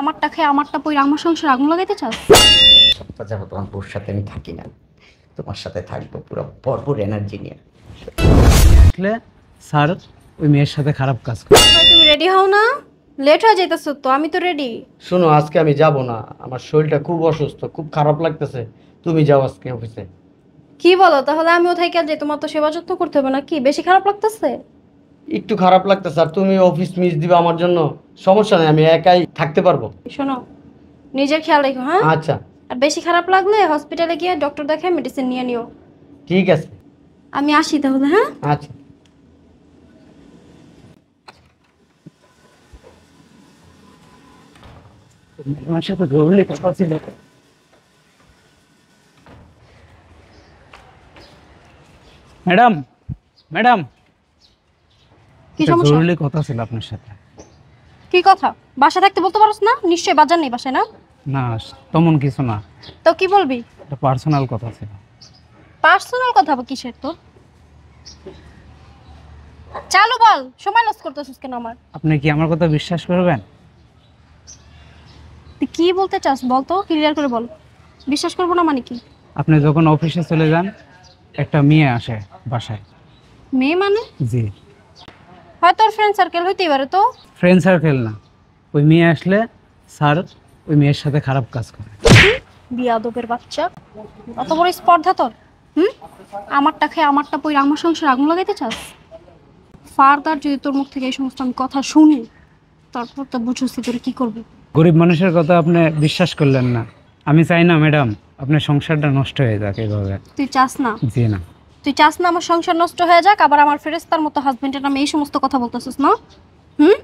আমারটা খেয়ে আমারটা পইরা আমার সংসার আগুন লাগাইতে চাস সপ্তাহ যাবো তোমার সাথে আমি থাকি না তোমার সাথে থাকবো পুরো ভরপুর এনার্জি নিয়ে আসলে স্যার ওই মেয়ের সাথে খারাপ কাজ করে তুমি রেডি হও না লেট হয়ে যাইতেছো তো আমি তো রেডি শোনো আজকে আমি যাব না আমার শরীরটা খুব অসুস্থ খুব খারাপ লাগতেছে তুমি যাও আজকে অফিসে কি বলো তাহলে আমি ওথায় কাল যাই তোমার তো সেবা যত্ন করতে হবে না কি বেশি খারাপ লাগতেছে একটু খারাপ লাগতেছে আর তুমি অফিস মিস দিবে আমার জন্য সমস্যা নেই আমি একাই থাকতে পারবো শোনো নিজের খেয়াল রেখো হ্যাঁ আচ্ছা আর বেশি খারাপ লাগলে হসপিটালে গিয়ে ডক্টর দেখায় মেডিসিন নিয়ে নিও ঠিক আছে আমি আসি তাহলে হ্যাঁ আচ্ছা সাথে কথা ম্যাডাম ম্যাডাম কি সমস্যা কথা ছিল আপনার সাথে কি কথা বাসা থাকতে বলতে পারছ না নিশ্চয়ই বাজার নেই বাসায় না না তেমন কিছু না তো কি বলবি এটা পার্সোনাল কথা ছিল পার্সোনাল কথা বা কিসের তো চালু বল সময় লস করতেছিস কেন আমার আপনি কি আমার কথা বিশ্বাস করবেন তুই কি বলতে চাস বল তো ক্লিয়ার করে বল বিশ্বাস করবো না মানে কি আপনি যখন অফিসে চলে যান একটা মেয়ে আসে বাসায় মেয়ে মানে জি হয় তোর ফ্রেন্ড সার্কেল হইতেই পারে তো ফ্রেন্ড সার্কেল না ওই মেয়ে আসলে স্যার ওই মেয়ের সাথে খারাপ কাজ করে বিয়াদবের বাচ্চা অত বড় স্পর্ধা তোর হুম আমারটা খেয়ে আমারটা পইরা আমার সংসার আগুন লাগাইতে চাস ফার্দার যদি তোর মুখ থেকে এই সমস্ত আমি কথা শুনি তারপর তো বুঝছি তোর কি করবে গরিব মানুষের কথা আপনি বিশ্বাস করলেন না আমি চাই না ম্যাডাম আপনার সংসারটা নষ্ট হয়ে যাক এভাবে তুই চাস না জি না তুই চাস না আমার সংসার নষ্ট হয়ে যাক আবার আমার ফেরেস্তার মতো হাজবেন্ডের নামে এই সমস্ত কথা বলতেছিস না হুম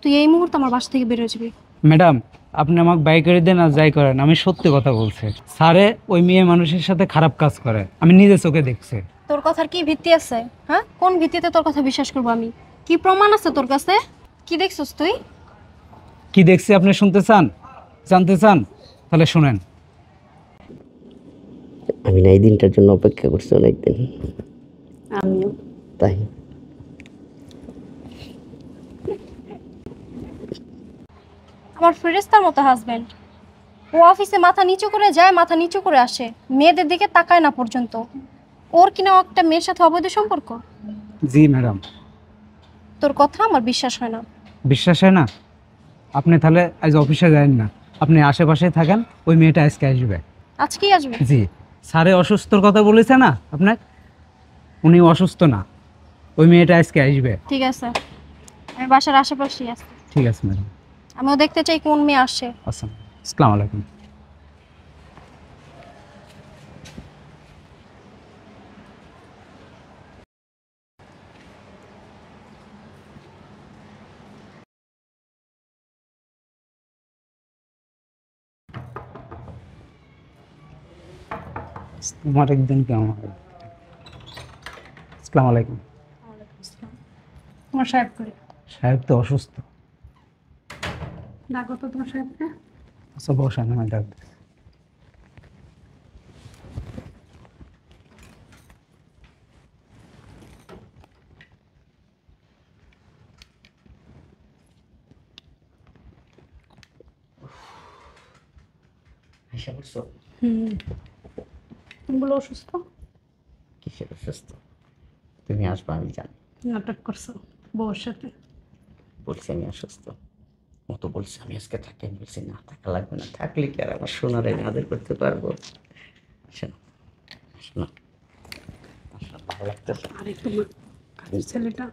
তুই এই মুহূর্তে আমার বাসা থেকে বেরোয় যাবি ম্যাডাম আপনি আমাকে বাই করে দেন আর যাই করেন আমি সত্যি কথা বলছি স্যারে ওই মেয়ে মানুষের সাথে খারাপ কাজ করে আমি নিজে চোখে দেখছি তোর কথার কি ভিত্তি আছে হ্যাঁ কোন ভিত্তিতে তোর কথা বিশ্বাস করবো আমি কি প্রমাণ আছে তোর কাছে কি দেখছিস তুই কি দেখছি আপনি শুনতে চান জানতে চান তাহলে শুনেন আমি না এই দিনটার জন্য অপেক্ষা করছি অনেকদিন আমিও তাই আমার ফেরেস্তার মতো হাজবেন্ড ও অফিসে মাথা নিচু করে যায় মাথা নিচু করে আসে মেয়েদের দিকে তাকায় না পর্যন্ত ওর কিনা না একটা মেয়ের সাথে অবৈধ সম্পর্ক জি ম্যাডাম তোর কথা আমার বিশ্বাস হয় না বিশ্বাস হয় না আপনি তাহলে আজ অফিসে যান না আপনি আশেপাশে থাকেন ওই মেয়েটা আজকে আসবে আজকেই আসবে জি স্যারে অসুস্থর কথা বলেছে না আপনার উনি অসুস্থ না ওই মেয়েটা আজকে আসবে ঠিক আছে আমি বাসার আশেপাশেই আছি ঠিক আছে ম্যাডাম আমিও দেখতে চাই কোন মেয়ে আসে আসসালামু আলাইকুম তোমার একদিন কেমন হবে আসসালামু আলাইকুম তোমার সাহেব করে সাহেব তো অসুস্থ ডাকো তো তোমার সাহেবকে আচ্ছা বসেন আমি ডাক হিসাব হুম তুমিগুলো অসুস্থ কিসের অসুস্থ তুমি আসবে আমি জানি নাটক করছো বউর সাথে বলছি আমি অসুস্থ ও তো বলছে আমি আজকে থাকি আমি বলছি না থাকা লাগবে না থাকলে কি আর আমার সোনারে আমি আদর করতে পারবো শোনো শোনো ভালো লাগতেছে আরে তোমার কাজের ছেলেটা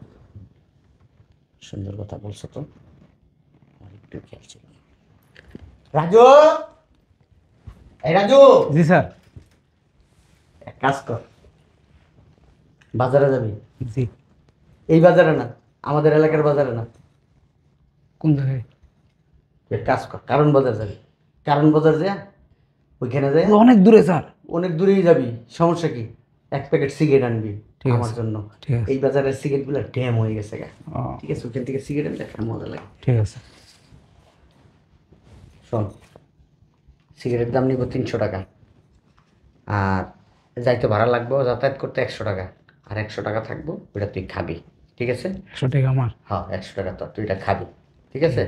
সুন্দর কথা বলছো তো আমার একটু রাজু এই রাজু জি স্যার কাজ কর বাজারে যাবি জি এই বাজারে না আমাদের এলাকার বাজারে না কোন জায়গায় কাজ কর কারণ বাজার যাবি কারণ বাজার যা ওইখানে যাই অনেক দূরে স্যার অনেক দূরেই যাবি সমস্যা কি এক প্যাকেট সিগারেট আনবি আমার জন্য এই বাজারের সিগারেটগুলো ড্যাম হয়ে গেছে গা ঠিক আছে ওখান থেকে সিগারেট আনলে একটা মজা লাগে ঠিক আছে শোন সিগারেট দাম নিব তিনশো টাকা আর যাইতে ভাড়া লাগবে যাতায়াত করতে একশো টাকা আর একশো টাকা থাকবো ওইটা তুই খাবি ঠিক আছে একশো টাকা আমার হ্যাঁ একশো টাকা তো তুই এটা খাবি ঠিক আছে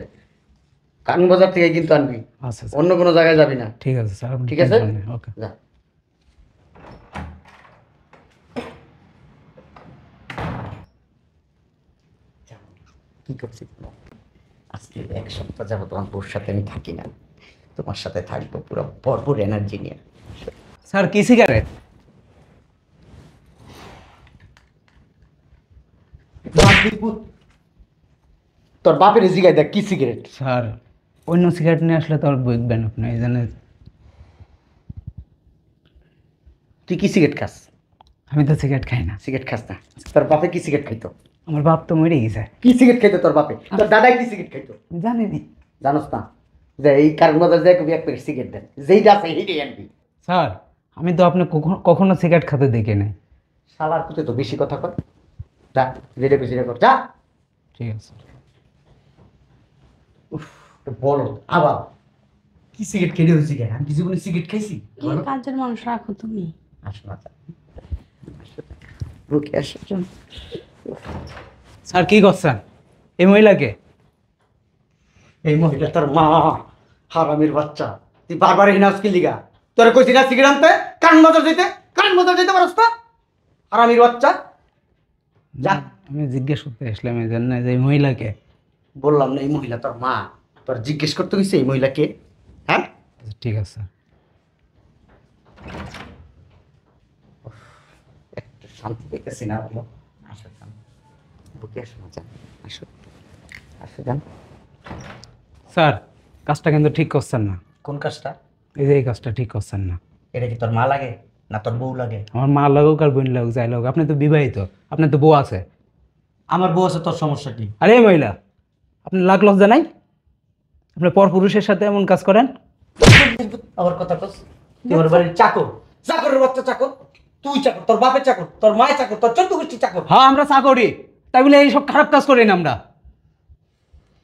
কান বাজার থেকে কিন্তু আনবি আচ্ছা, আচ্ছা অন্য কোনো জায়গায় যাবি না ঠিক আছে স্যার ঠিক আছে ওকে যা এক সপ্তাহ যাবো তোমার বউর সাথে আমি থাকি না তোমার সাথে থাকবো পুরো ভরপুর এনার্জি নিয়ে স্যার কি সিগারেট তোর বাপের জিগাই দেখ কি সিগারেট স্যার অন্য সিগারেট নিয়ে আসলে তোর বুঝবেন আপনি এই জন্য তুই কি সিগারেট খাস আমি তো সিগারেট খাই না সিগারেট খাস না তোর বাপে কি সিগারেট খাইতো আমার বাপ তো মরে গেছে কি সিগারেট খাইতো তোর বাপে তোর কি সিগারেট খাইতো জানোস না যে এই কারগুলোতে যে কবি এক প্যাকেট সিগারেট দেন যেই আছে স্যার আমি তো আপনি কখনো সিগারেট খাতে দেখে নাই শালার কুতে তো বেশি কথা কয় যা যেটা কর যা ঠিক আছে বলো আবার কি সিগারেট খেয়ে কেন আমি সিগারেট খাইছি কি কাজের মানুষ রাখো তুমি আসো না রুকে আসো স্যার কি করছেন এই মহিলাকে এই মহিলা তার মা হারামির বাচ্চা তুই বারবার হিনাস কি লিগা তোর কইছি না সিগারেট আনতে কান মজার যেতে কান মজার যেতে পারস হারামির বাচ্চা যা আমি জিজ্ঞেস করতে আসলাম এই জন্য যে মহিলাকে বললাম না এই মহিলা তোর মা তোর জিজ্ঞেস করতে গেছে এই মহিলাকে হ্যাঁ আচ্ছা, ঠিক আছে একটা শান্তি পেতেছি না স্যার কাজটা কিন্তু ঠিক করছেন না কোন কাজটা এই যে এই কাজটা ঠিক করছেন না এটা কি তোর মা লাগে না তোর বউ লাগে আমার মা লাগুক আর বোন লাগুক যাই লাগুক আপনি তো বিবাহিত আপনার তো বউ আছে আমার বউ আছে তোর সমস্যা কি আরে মহিলা আপনি লাগ লজ্জা নাই আপনি পুরুষের সাথে এমন কাজ করেন আমার কথা কস তোমার বাড়ির চাকর চাকরের বাচ্চা চাকর তুই চাকর তোর বাপের চাকর তোর মায়ের চাকর তোর চোদ্দ গোষ্ঠীর চাকর হ্যাঁ আমরা চাকরি তাই বলে এইসব খারাপ কাজ করি না আমরা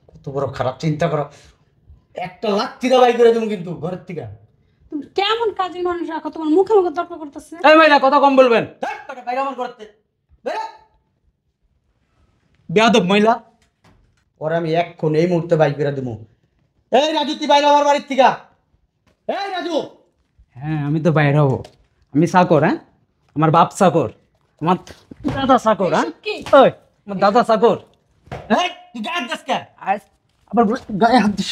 কত বড় খারাপ চিন্তা করো একটা লাখ টিকা বাই করে দেবো কিন্তু ঘরের থেকে কেমন কাজের মানুষ রাখো তোমার মুখে মুখে তর্ক করতেছে কথা কম বলবেন বেয়াদব মহিলা আমি এক্ষণ এই মুহূর্তে বাইক বেরা দেবো এই রাজু তুই বাইরে আমার বাড়ির থিকা এই রাজু হ্যাঁ আমি তো বাইরে হবো আমি সাকর হ্যাঁ আমার বাপ সাকর আমার দাদা সাকর হ্যাঁ ওই আমার দাদা সাকর হ্যাঁ তুই গায়ে হাত দিস আবার গায়ে হাত দিস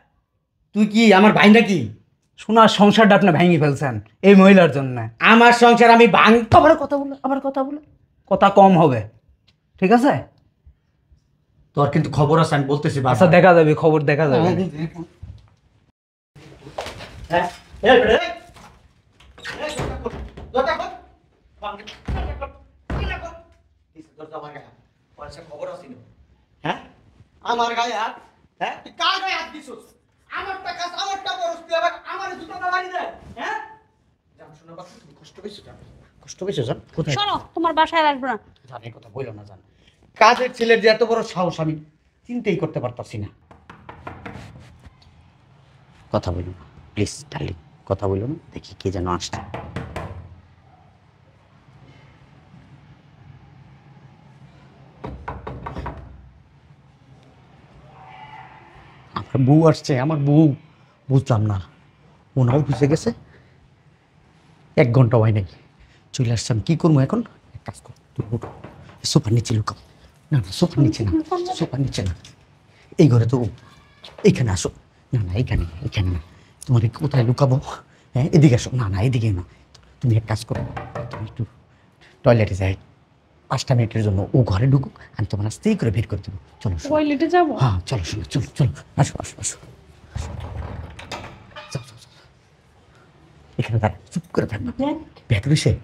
তুই কি আমার ভাই নাকি শোনার সংসারটা আপনি ভেঙে ফেলছেন এই মহিলার জন্য আমার সংসার আমি ভাঙ আবার কথা বলো আবার কথা বলো কথা কম হবে ঠিক আছে তোর কিন্তু খবর আছে আমি বলতেছি আচ্ছা দেখা যাবে খবর দেখা যাবে আমার গায়ে হ্যাঁ? হ্যাঁ কার গায়ে হাত হ্যাঁ? কাজের ছেলের যে এত বড় সাহস আমি চিন্তাই করতে পারতাছি না কথা বলুন প্লিজ ডার্লিং কথা বলুন দেখি কে যেন আসছে আমার বউ আসছে আমার বউ বুঝলাম না ওনাও বুঝে গেছে এক ঘন্টা হয় নাই চলে আসছে আমি কী করবো এখন এক কাজ কর সোফার নিচে লুকাম না না সোফার নিচে না সোফার নিচে না এই ঘরে তো এইখানে আসো না না এইখানে এখানে না তোমার কোথায় লুকাবো হ্যাঁ এদিকে আসো না না এদিকে না তুমি এক কাজ করো তুমি একটু টয়লেটে যাই পাঁচটা মিনিটের জন্য ও ঘরে ঢুকুক আমি তোমার আস্তেই করে বের করে দেবো চলো টয়লেটে যাবো হ্যাঁ চলো শোনো চলো চলো আসো আসো আসো আসো এখানে দাঁড়া চুপ করে থাক ব্যথা বিষয়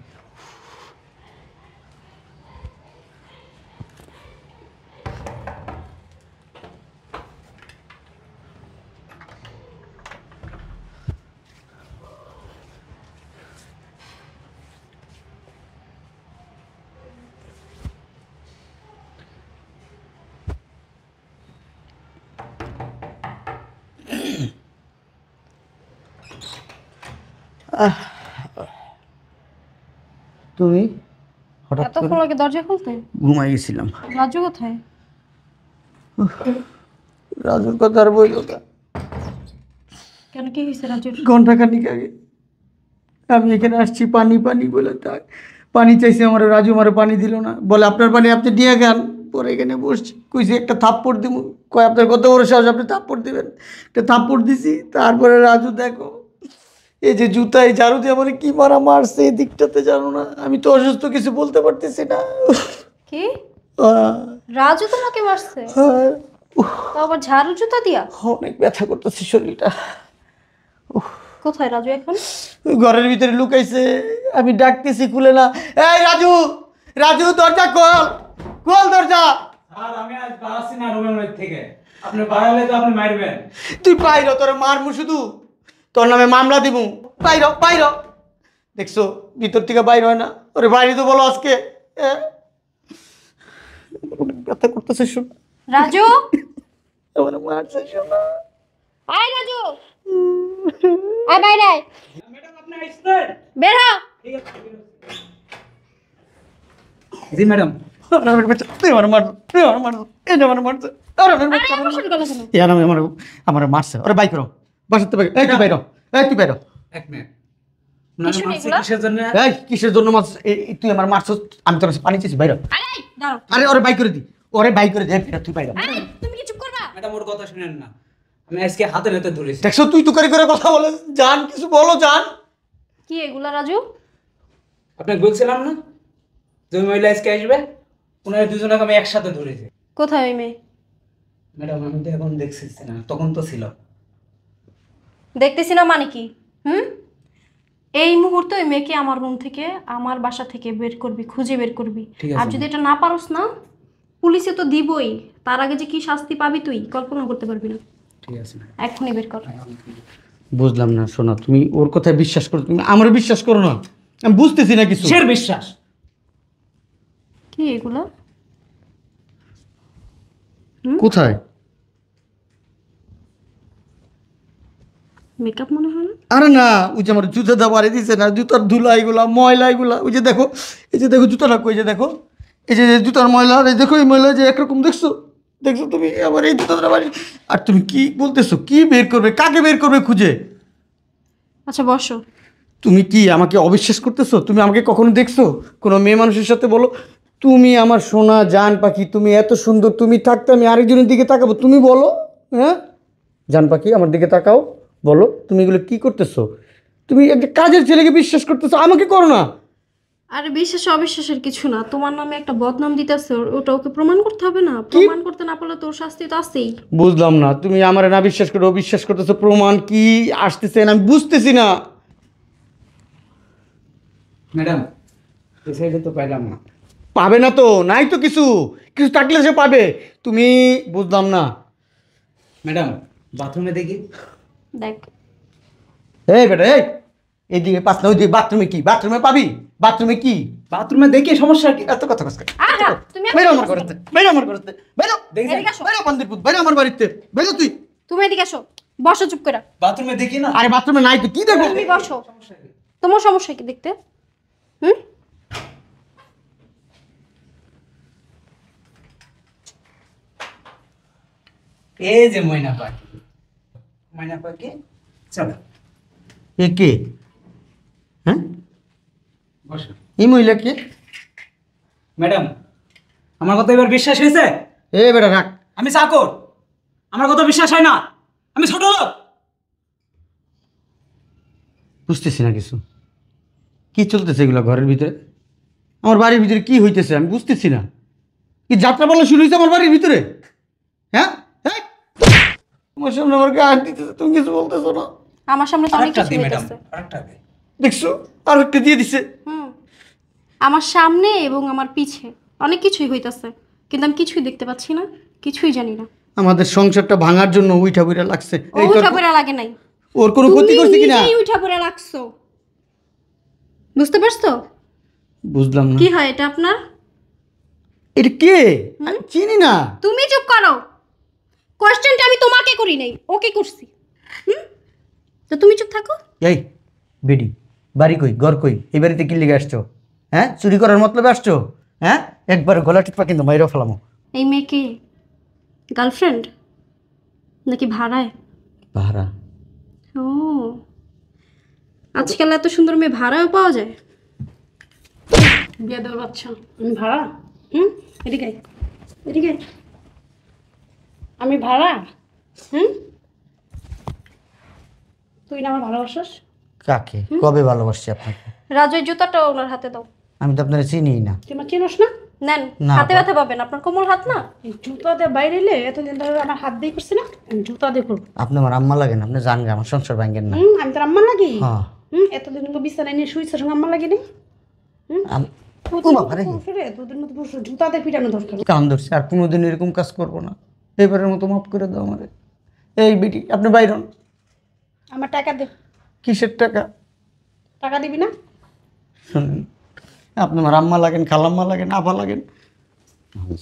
তুমি হঠাৎ এতক্ষণ আগে দরজা খুলতে ঘুমাই গেছিলাম রাজু কোথায় রাজুর কথা আর বইল কেন কি হয়েছে রাজুর ঘন্টা খানিক আগে আমি এখানে আসছি পানি পানি বলে তাই পানি চাইছে আমার রাজু আমার পানি দিল না বলে আপনার পানি আপনি দিয়ে গেল পরে এখানে বসছি কইছি একটা থাপ্পড় দিব কয় আপনার গত বড় সাহস আপনি থাপ্পড় দেবেন একটা থাপ্পড় দিছি তারপরে রাজু দেখো এই যে জুতায় এই ঝাড়ু দিয়ে আমার কি মারা মারছে এই দিকটাতে জানো না আমি তো অসুস্থ কিছু বলতে পারতেছি না কি হ্যাঁ। রাজু তোমাকে মারছে হ্যাঁ। তো আবার ঝাড়ু জুতা দিয়া অনেক ব্যথা করতেছে শরীরটা কোথায় রাজু এখন ঘরের ভিতরে লুকাইছে আমি ডাকতেছি খুলে না এই রাজু রাজু দরজা খোল খোল দরজা স্যার আমি আজ বাড়াছি রুমের থেকে আপনি বাড়ালে তো আপনি মারবেন তুই বাইরে তোরা মারমু শুধু তোর নামে মামলা দিব বাইর বাইর দেখছো ভিতর থেকে বাইর হয় না ওরে বাইরে তো বলো আজকে করতেছে ম্যাডাম আমার মারছে ওরে বাইক আমার বাসাতে বাইরে এই তুই বাইরো এই তুই বাইরো এক মিনিট কিসের জন্য এই কিসের জন্য মাছ তুই আমার মাছ আমি তোর পানি চেয়েছি বাইরে আরে ওরে বাই করে দি ওরে বাই করে দে তুই বাইরে তুমি কি চুপ করবা ম্যাডাম ওর কথা শুনেন না আমি আজকে হাতে নাতে ধরেছি দেখছো তুই তো করে করে কথা বলে জান কিছু বলো জান কি এগুলা রাজু আপনি বলছিলাম না যে মহিলা আজকে আসবে ওনার দুজনকে আমি একসাথে ধরেছি কোথায় ওই মেয়ে ম্যাডাম আমি তো এখন দেখছিস না তখন তো ছিল দেখতেছি না মানে কি হুম এই মুহূর্তে ওই মেয়েকে আমার রুম থেকে আমার বাসা থেকে বের করবি খুঁজে বের করবি আর যদি এটা না পারস না পুলিশে তো দিবই তার আগে যে কি শাস্তি পাবি তুই কল্পনা করতে পারবি না এখনই বের কর বুঝলাম না সোনা তুমি ওর কথায় বিশ্বাস করো তুমি আমারও বিশ্বাস করো না আমি বুঝতেছি না কিছু সের বিশ্বাস কি এগুলো কোথায় মেকআপ মনে হয় না আরে না ওই যে আমার জুতা দাবারে দিছে না জুতার ধুলা এগুলা ময়লা এগুলা ওই যে দেখো এই যে দেখো জুতা রাখো এই যে দেখো এই যে জুতার ময়লা আর এই দেখো এই ময়লা যে একরকম দেখছো দেখছো তুমি আমার এই জুতা দাবারে আর তুমি কি বলতেছো কি বের করবে কাকে বের করবে খুঁজে আচ্ছা বসো তুমি কি আমাকে অবিশ্বাস করতেছো তুমি আমাকে কখনো দেখছো কোনো মেয়ে মানুষের সাথে বলো তুমি আমার সোনা জান পাখি তুমি এত সুন্দর তুমি থাকতে আমি আরেকজনের দিকে তাকাবো তুমি বলো হ্যাঁ জান পাখি আমার দিকে তাকাও বলো তুমি এগুলো কি করতেছো তুমি একটা কাজের ছেলেকে বিশ্বাস করতেছো আমাকে করো না আরে বিশ্বাস অবিশ্বাসের কিছু না তোমার নামে একটা বদনাম দিতেছে ওটা ওকে প্রমাণ করতে হবে না প্রমাণ করতে না পারলে তোর শাস্তি তো আসেই বুঝলাম না তুমি আমার না বিশ্বাস করে অবিশ্বাস করতেছো প্রমাণ কি আসতেছে না আমি বুঝতেছি না ম্যাডাম এই সাইডে তো পাইলাম না পাবে না তো নাই তো কিছু কিছু থাকলে সে পাবে তুমি বুঝলাম না ম্যাডাম বাথরুমে দেখি দেখ এই বেটা এই এদিকে পাস না ওইদিকে বাথরুমে কি বাথরুমে পাবি বাথরুমে কি বাথরুমে দেখি সমস্যা কি এত কথা তোমার সমস্যা কি দেখতে এই যে মইনা পাখি মাইনা পাকে চাঁদা এ কে হ্যাঁ এই মহিলা কে ম্যাডাম আমার কথা এবার বিশ্বাস হয়েছে এ বেটা রাখ আমি চাকর আমার কথা বিশ্বাস হয় না আমি ছোট লোক বুঝতেছি না কিছু কি চলতেছে এগুলো ঘরের ভিতরে আমার বাড়ির ভিতরে কি হইতেছে আমি বুঝতেছি না কি যাত্রা বলা শুরু হয়েছে আমার বাড়ির ভিতরে হ্যাঁ তোমার সামনে আমার দিতেছে তুমি কিছু বলতেছো না আমার সামনে অনেক কিছু দেখছো আর একটা দিয়ে দিছে আমার সামনে এবং আমার পিছে অনেক কিছুই হইতাছে কিন্তু আমি কিছুই দেখতে পাচ্ছি না কিছুই জানি না আমাদের সংসারটা ভাঙার জন্য উইঠা বুইরা লাগছে উইঠা লাগে নাই ওর কোনো ক্ষতি করছে কিনা তুমি উইঠা বুইরা লাগছো বুঝতে পারছো বুঝলাম না কি হয় এটা আপনার এটা কে আমি চিনি না তুমি চুপ করো কোয়েশ্চেনটা আমি তোমাকে করি নাই ওকে করছি হুম তো তুমি চুপ থাকো এই বেডি বাড়ি কই ঘর কই এই বাড়িতে কি লেগে আসছো হ্যাঁ চুরি করার মতলবে আসছো হ্যাঁ একবার গলা টিপা কিন্তু মাইরো ফেলামো এই মেয়ে কি গার্লফ্রেন্ড নাকি ভাড়ায় ভাড়া ও আজকাল এত সুন্দর মেয়ে ভাড়াও পাওয়া যায় বিয়ে দেওয়ার বাচ্চা ভাড়া হুম এদিকে এদিকে আমি ভাড়া হুম তুই না আমার ভালোবাসস কাকে কবে ভালোবাসছি আপনাকে রাজু জুতাটা ওনার হাতে দাও আমি তো আপনার চিনি না তুই আমার চিনস না নেন হাতে ব্যথা পাবেন আপনার কোমল হাত না জুতা দিয়ে বাইরে এলে এতদিন ধরে আমার হাত দিয়ে করছি না জুতা দিয়ে করব আপনি আমার আম্মা লাগেন আপনি জান গে আমার সংসার ভাঙেন না আমি তোর আম্মা লাগি হ্যাঁ। হুম এতদিন তো বিছানায় নিয়ে শুয়েছে সঙ্গে আম্মা লাগি নি হুম দুদিন মতো জুতা দিয়ে পিটানো দরকার কাম ধরছে আর কোনোদিন এরকম কাজ করবো না পেপারের মতো মাফ করে দাও আমাদের এই বেটি আপনি বাইর হন আমার টাকা দে কিসের টাকা টাকা দিবি না শুনুন আপনি আমার আম্মা লাগেন খালাম্মা লাগেন আপা লাগেন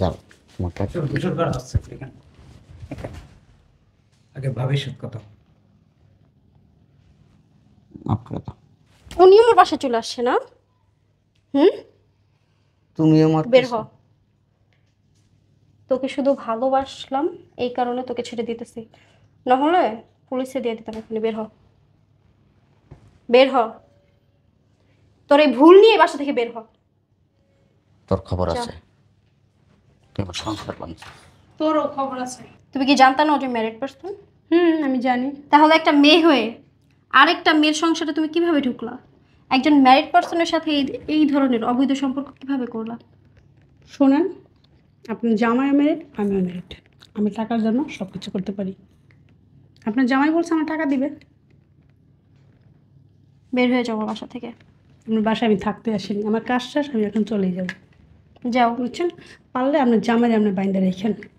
যাও তোমার টাকা আগে ভবিষ্যৎ কথা মাফ করে দাও উনি আমার বাসা চলে আসছে না হুম তুমি আমার বের হও তোকে শুধু ভালোবাসলাম এই কারণে তোকে ছেড়ে দিতেছি নাহলে পুলিশে দিয়ে দিতাম এখানে বের হ বের হ তোর এই ভুল নিয়ে বাসা থেকে বের হ তোর খবর আছে তোরও খবর আছে তুমি কি জানতা না যে ম্যারিড পার্সন হুম আমি জানি তাহলে একটা মেয়ে হয়ে আরেকটা মেয়ের সংসারে তুমি কিভাবে ঢুকলা একজন ম্যারিড পার্সনের সাথে এই ধরনের অবৈধ সম্পর্ক কিভাবে করলা শোনেন আপনার জামাই মেরিট আমিও মেরিট আমি টাকার জন্য সব কিছু করতে পারি আপনার জামাই বলছে আমার টাকা দিবে বের হয়ে যাবো বাসা থেকে আপনার বাসায় আমি থাকতে আসিনি আমার কাজ শেষ আমি এখন চলেই যাবো যাও বুঝছেন পারলে আপনার জামাই আপনার বাইন্ডার রেখেন